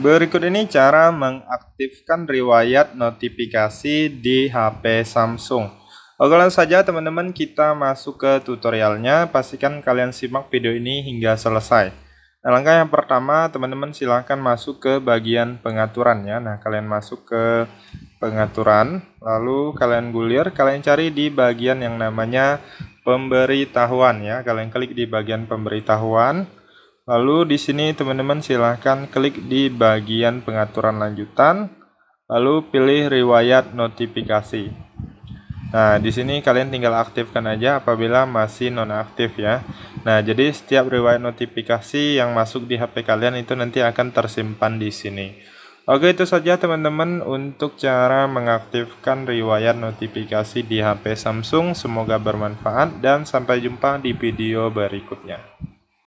Berikut ini cara mengaktifkan riwayat notifikasi di HP Samsung. Oke langsung saja teman-teman kita masuk ke tutorialnya. Pastikan kalian simak video ini hingga selesai. Nah, langkah yang pertama teman-teman silahkan masuk ke bagian pengaturan ya. Nah kalian masuk ke pengaturan lalu kalian gulir kalian cari di bagian yang namanya pemberitahuan ya. Kalian klik di bagian pemberitahuan. Lalu di sini teman-teman silahkan klik di bagian pengaturan lanjutan, lalu pilih riwayat notifikasi. Nah, di sini kalian tinggal aktifkan aja apabila masih nonaktif ya. Nah, jadi setiap riwayat notifikasi yang masuk di HP kalian itu nanti akan tersimpan di sini. Oke, itu saja teman-teman untuk cara mengaktifkan riwayat notifikasi di HP Samsung. Semoga bermanfaat dan sampai jumpa di video berikutnya.